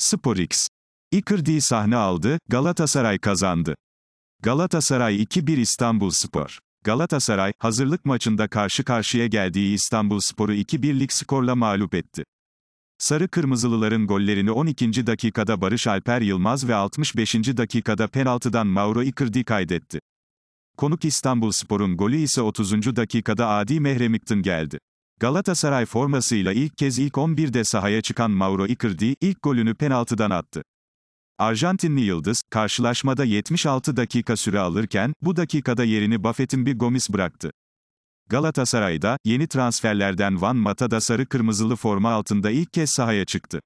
SporX. Icardi sahne aldı, Galatasaray kazandı. Galatasaray 2-1 İstanbul Spor. Galatasaray, hazırlık maçında karşı karşıya geldiği İstanbul Spor'u 2-1'lik skorla mağlup etti. Sarı Kırmızılıların gollerini 12. dakikada Barış Alper Yılmaz ve 65. dakikada penaltıdan Mauro Icardi kaydetti. Konuk İstanbul Spor'un golü ise 30. dakikada Adi Mehremiktin geldi. Galatasaray formasıyla ilk kez ilk 11'de sahaya çıkan Mauro Icardi, ilk golünü penaltıdan attı. Arjantinli Yıldız, karşılaşmada 76 dakika süre alırken, bu dakikada yerini Buffett'in bir Gomis bıraktı. Galatasaray'da, yeni transferlerden Van Mata da sarı kırmızılı forma altında ilk kez sahaya çıktı.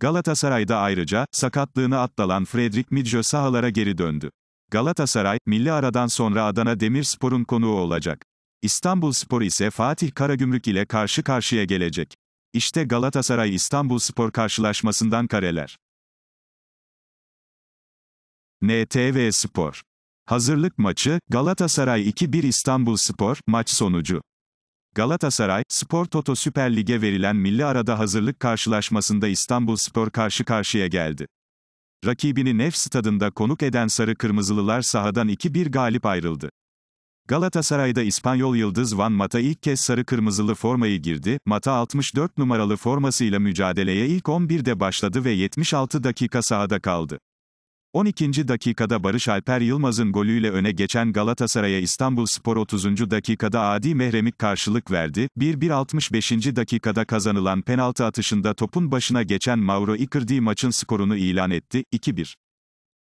Galatasaray'da ayrıca, sakatlığını atlalan Fredrik Midjo sahalara geri döndü. Galatasaray, milli aradan sonra Adana Demirspor'un konuğu olacak. İstanbulspor ise Fatih Karagümrük ile karşı karşıya gelecek. İşte Galatasaray İstanbulspor karşılaşmasından kareler. NTV Spor Hazırlık maçı, Galatasaray 2-1 İstanbul Spor, maç sonucu. Galatasaray, Spor Toto Süper Lig'e verilen milli arada hazırlık karşılaşmasında İstanbul Spor karşı karşıya geldi. Rakibini Nef stadında konuk eden Sarı Kırmızılılar sahadan 2-1 galip ayrıldı. Galatasaray'da İspanyol yıldız Van Mata ilk kez sarı kırmızılı formayı girdi. Mata 64 numaralı formasıyla mücadeleye ilk 11'de başladı ve 76 dakika sahada kaldı. 12. dakikada Barış Alper Yılmaz'ın golüyle öne geçen Galatasaray'a İstanbulspor 30. dakikada Adi Mehremik karşılık verdi. 1-1 65. dakikada kazanılan penaltı atışında topun başına geçen Mauro Icardi maçın skorunu ilan etti. 2-1.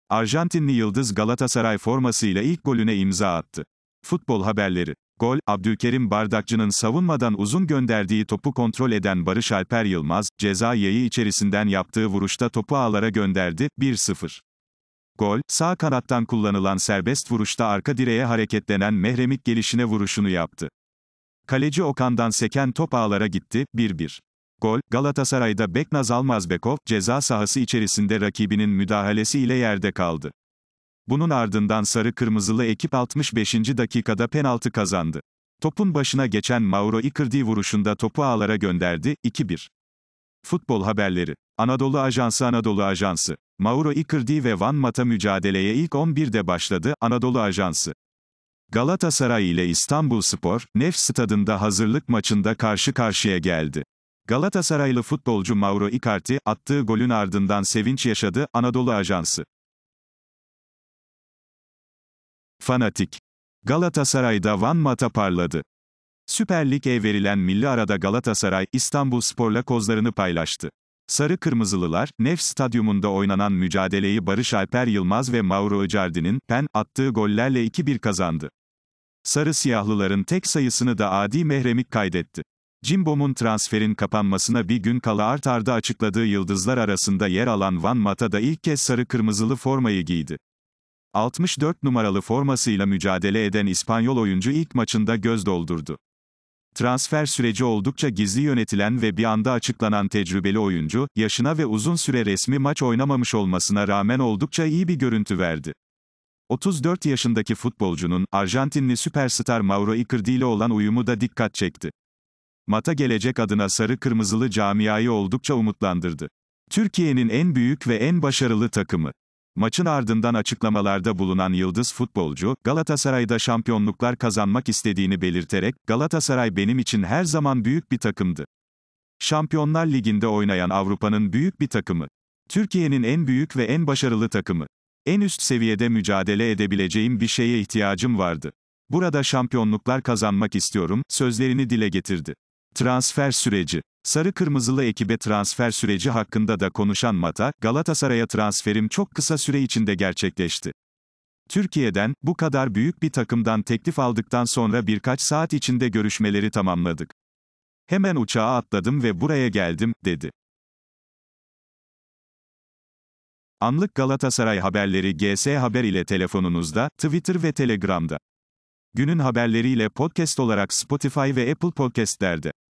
Arjantinli yıldız Galatasaray formasıyla ilk golüne imza attı. Futbol haberleri. Gol, Abdülkerim Bardakçı'nın savunmadan uzun gönderdiği topu kontrol eden Barış Alper Yılmaz, ceza yayı içerisinden yaptığı vuruşta topu ağlara gönderdi, 1-0. Gol, sağ kanattan kullanılan serbest vuruşta arka direğe hareketlenen Mehremik gelişine vuruşunu yaptı. Kaleci Okan'dan seken top ağlara gitti, 1-1. Gol, Galatasaray'da Beknaz Almazbekov, ceza sahası içerisinde rakibinin müdahalesiyle yerde kaldı. Bunun ardından sarı-kırmızılı ekip 65. dakikada penaltı kazandı. Topun başına geçen Mauro Icardi vuruşunda topu ağlara gönderdi, 2-1. Futbol haberleri. Anadolu Ajansı Anadolu Ajansı. Mauro Icardi ve Van Mata mücadeleye ilk 11'de başladı, Anadolu Ajansı. Galatasaray ile İstanbul Spor, Nef stadında hazırlık maçında karşı karşıya geldi. Galatasaraylı futbolcu Mauro Icardi, attığı golün ardından sevinç yaşadı, Anadolu Ajansı. Fanatik. Galatasaray'da Van Mata parladı. Süper Lig verilen milli arada Galatasaray, İstanbul Spor'la kozlarını paylaştı. Sarı Kırmızılılar, Nef Stadyumunda oynanan mücadeleyi Barış Alper Yılmaz ve Mauro Icardi'nin, pen, attığı gollerle 2-1 kazandı. Sarı Siyahlıların tek sayısını da Adi Mehremik kaydetti. Cimbom'un transferin kapanmasına bir gün kala art arda açıkladığı yıldızlar arasında yer alan Van Mata da ilk kez sarı kırmızılı formayı giydi. 64 numaralı formasıyla mücadele eden İspanyol oyuncu ilk maçında göz doldurdu. Transfer süreci oldukça gizli yönetilen ve bir anda açıklanan tecrübeli oyuncu, yaşına ve uzun süre resmi maç oynamamış olmasına rağmen oldukça iyi bir görüntü verdi. 34 yaşındaki futbolcunun, Arjantinli süperstar Mauro Icardi ile olan uyumu da dikkat çekti. Mata gelecek adına sarı kırmızılı camiayı oldukça umutlandırdı. Türkiye'nin en büyük ve en başarılı takımı. Maçın ardından açıklamalarda bulunan yıldız futbolcu, Galatasaray'da şampiyonluklar kazanmak istediğini belirterek, Galatasaray benim için her zaman büyük bir takımdı. Şampiyonlar Ligi'nde oynayan Avrupa'nın büyük bir takımı. Türkiye'nin en büyük ve en başarılı takımı. En üst seviyede mücadele edebileceğim bir şeye ihtiyacım vardı. Burada şampiyonluklar kazanmak istiyorum, sözlerini dile getirdi. Transfer süreci Sarı kırmızılı ekibe transfer süreci hakkında da konuşan Mata, Galatasaray'a transferim çok kısa süre içinde gerçekleşti. Türkiye'den, bu kadar büyük bir takımdan teklif aldıktan sonra birkaç saat içinde görüşmeleri tamamladık. Hemen uçağa atladım ve buraya geldim, dedi. Anlık Galatasaray haberleri GS Haber ile telefonunuzda, Twitter ve Telegram'da. Günün haberleriyle podcast olarak Spotify ve Apple Podcast'lerde.